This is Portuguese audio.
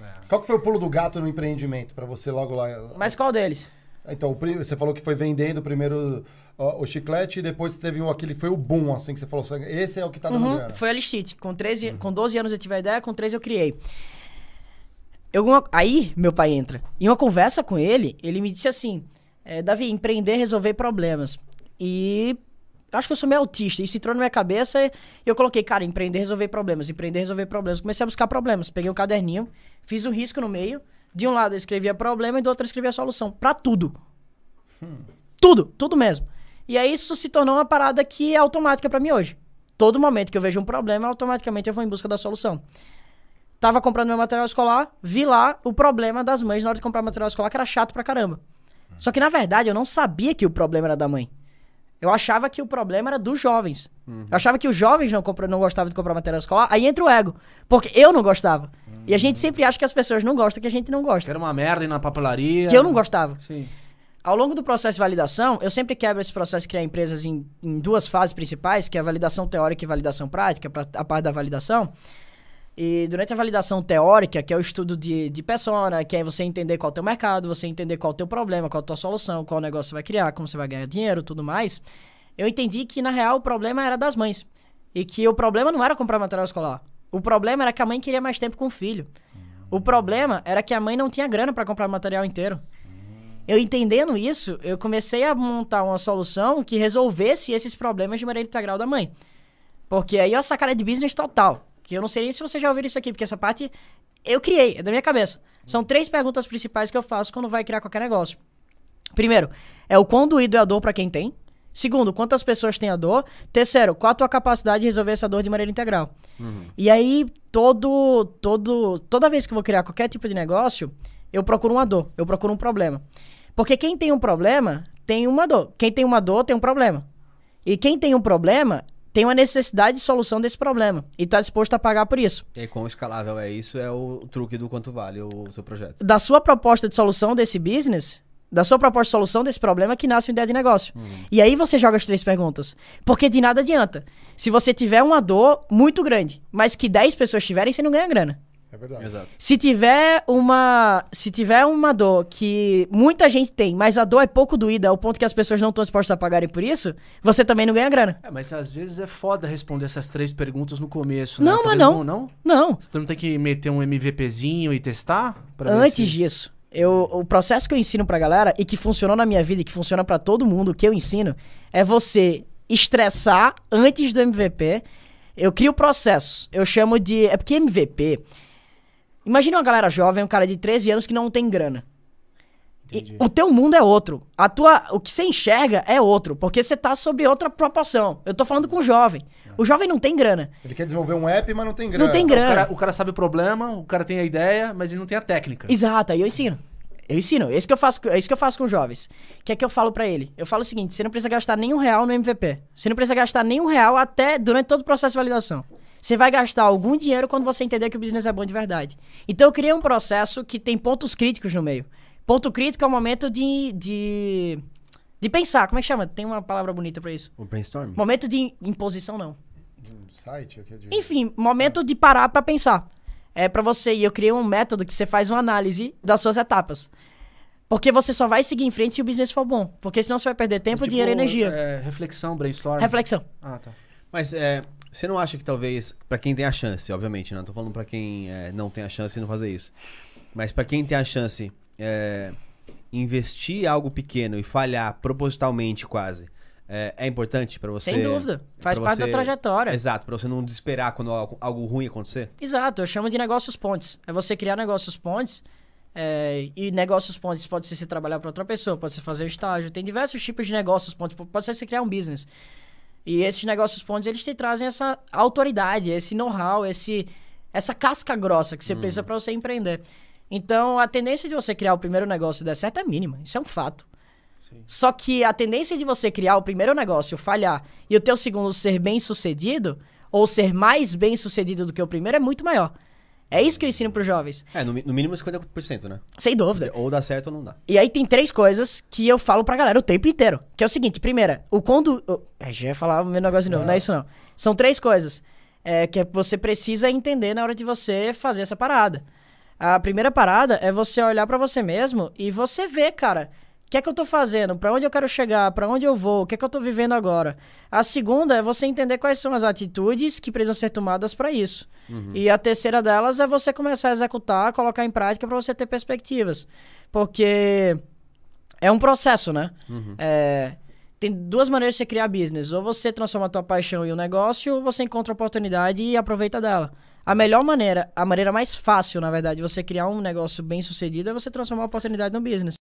É. Qual que foi o pulo do gato no empreendimento para você logo lá? Mas qual deles? Ah, então, você falou que foi vendendo primeiro o chiclete e depois teve um, aquele. Foi o boom, assim, que você falou. Assim, esse é o que tá dando uhum, grana. Foi a Listite. Com, 13, uhum. com 12 anos eu tive a ideia, com 13 eu criei. Eu, aí, meu pai entra. Em uma conversa com ele, ele me disse assim: é, Davi, empreender é resolver problemas. E acho que eu sou meio autista. Isso entrou na minha cabeça e eu coloquei, cara, empreender, resolver problemas, empreender, resolver problemas. Comecei a buscar problemas. Peguei um caderninho, fiz um risco no meio. De um lado eu escrevia problema e do outro eu escrevia solução. Pra tudo. Hum. Tudo, tudo mesmo. E aí isso se tornou uma parada que é automática para mim hoje. Todo momento que eu vejo um problema, automaticamente eu vou em busca da solução. Tava comprando meu material escolar, vi lá o problema das mães na hora de comprar material escolar, que era chato pra caramba. Só que na verdade eu não sabia que o problema era da mãe. Eu achava que o problema era dos jovens. Uhum. Eu achava que os jovens não, compram, não gostavam de comprar material escolar. Aí entra o ego. Porque eu não gostava. Uhum. E a gente uhum. sempre acha que as pessoas não gostam, que a gente não gosta. Que era uma merda ir na papelaria. Que eu não gostava. Sim. Ao longo do processo de validação, eu sempre quebro esse processo de criar empresas em, em duas fases principais, que é a validação teórica e validação prática, a parte da validação. E durante a validação teórica, que é o estudo de, de persona, que é você entender qual é o teu mercado, você entender qual é o teu problema, qual é a tua solução, qual negócio você vai criar, como você vai ganhar dinheiro, tudo mais, eu entendi que, na real, o problema era das mães. E que o problema não era comprar material escolar. O problema era que a mãe queria mais tempo com o filho. O problema era que a mãe não tinha grana para comprar material inteiro. Eu entendendo isso, eu comecei a montar uma solução que resolvesse esses problemas de maneira integral da mãe. Porque aí é a sacada de business total. Que eu não sei nem se você já ouviu isso aqui, porque essa parte eu criei, é da minha cabeça. São três perguntas principais que eu faço quando vai criar qualquer negócio. Primeiro, é o quão doído é a dor para quem tem. Segundo, quantas pessoas têm a dor? Terceiro, qual a tua capacidade de resolver essa dor de maneira integral? Uhum. E aí, todo, todo, toda vez que eu vou criar qualquer tipo de negócio, eu procuro uma dor, eu procuro um problema. Porque quem tem um problema, tem uma dor. Quem tem uma dor, tem um problema. E quem tem um problema, tem uma necessidade de solução desse problema e está disposto a pagar por isso. E quão escalável é isso? É o truque do quanto vale o seu projeto. Da sua proposta de solução desse business, da sua proposta de solução desse problema, que nasce uma ideia de negócio. Uhum. E aí você joga as três perguntas. Porque de nada adianta. Se você tiver uma dor muito grande, mas que 10 pessoas tiverem, você não ganha grana. É verdade. Exato. Se tiver uma, se tiver uma dor que muita gente tem, mas a dor é pouco doída, ao ponto que as pessoas não estão dispostas a pagarem por isso, você também não ganha grana. É, mas às vezes é foda responder essas três perguntas no começo, né? Não, Talvez tá mas não. Não? Não. Você não tem que meter um MVPzinho e testar? Antes se... disso. Eu, o processo que eu ensino pra galera e que funcionou na minha vida e que funciona para todo mundo, que eu ensino, é você estressar antes do MVP. Eu crio processos. Eu chamo de. É porque MVP Imagina uma galera jovem, um cara de 13 anos que não tem grana. E, o teu mundo é outro. A tua, o que você enxerga é outro, porque você tá sob outra proporção. Eu tô falando com o jovem. É. O jovem não tem grana. Ele quer desenvolver um app, mas não tem grana. Não tem grana. O cara, o cara sabe o problema, o cara tem a ideia, mas ele não tem a técnica. Exato, aí eu ensino. Eu ensino. É isso que eu faço, é isso que eu faço com os jovens. O que é que eu falo para ele? Eu falo o seguinte: você não precisa gastar nenhum real no MVP. Você não precisa gastar nenhum real até durante todo o processo de validação. Você vai gastar algum dinheiro quando você entender que o business é bom de verdade. Então eu criei um processo que tem pontos críticos no meio. Ponto crítico é o momento de, de, de pensar. Como é que chama? Tem uma palavra bonita para isso. O brainstorm. Momento de imposição, não. Do site? É de... Enfim, momento de parar para pensar. É para você. E eu criei um método que você faz uma análise das suas etapas. Porque você só vai seguir em frente se o business for bom. Porque senão você vai perder tempo, é tipo, dinheiro e energia. É, reflexão, brainstorm. Reflexão. Ah, tá. Mas é, você não acha que talvez, para quem tem a chance, obviamente, né? não né? tô falando para quem é, não tem a chance de não fazer isso, mas para quem tem a chance, é, investir algo pequeno e falhar propositalmente quase, é, é importante para você? Sem dúvida, faz parte você... da trajetória. Exato, para você não desesperar quando algo, algo, ruim acontecer? Exato, eu chamo de negócios pontes. É você criar negócios pontes é, e negócios pontes pode ser se trabalhar para outra pessoa, pode ser fazer estágio, tem diversos tipos de negócios pontes, pode ser se criar um business. E esses negócios pontos, eles te trazem essa autoridade, esse know-how, esse, essa casca grossa que você hum. precisa para você empreender. Então, a tendência de você criar o primeiro negócio e dar certo é mínima. Isso é um fato. Sim. Só que a tendência de você criar o primeiro negócio, falhar, e o teu segundo ser bem sucedido, ou ser mais bem sucedido do que o primeiro, é muito maior. É isso que eu ensino pros jovens. É, no, no mínimo 50%, né? Sem dúvida. Ou dá certo ou não dá. E aí tem três coisas que eu falo pra galera o tempo inteiro. Que é o seguinte, primeira, o quando... Eu, é, já ia falar o meu negócio de novo, não. É não é isso não. São três coisas é, que é, você precisa entender na hora de você fazer essa parada. A primeira parada é você olhar para você mesmo e você ver, cara que é que eu estou fazendo? Para onde eu quero chegar? Para onde eu vou? O que é que eu estou vivendo agora? A segunda é você entender quais são as atitudes que precisam ser tomadas para isso. Uhum. E a terceira delas é você começar a executar, colocar em prática para você ter perspectivas. Porque é um processo, né? Uhum. É, tem duas maneiras de você criar business. Ou você transforma a tua paixão em um negócio, ou você encontra a oportunidade e aproveita dela. A melhor maneira, a maneira mais fácil, na verdade, de você criar um negócio bem sucedido é você transformar a oportunidade no business.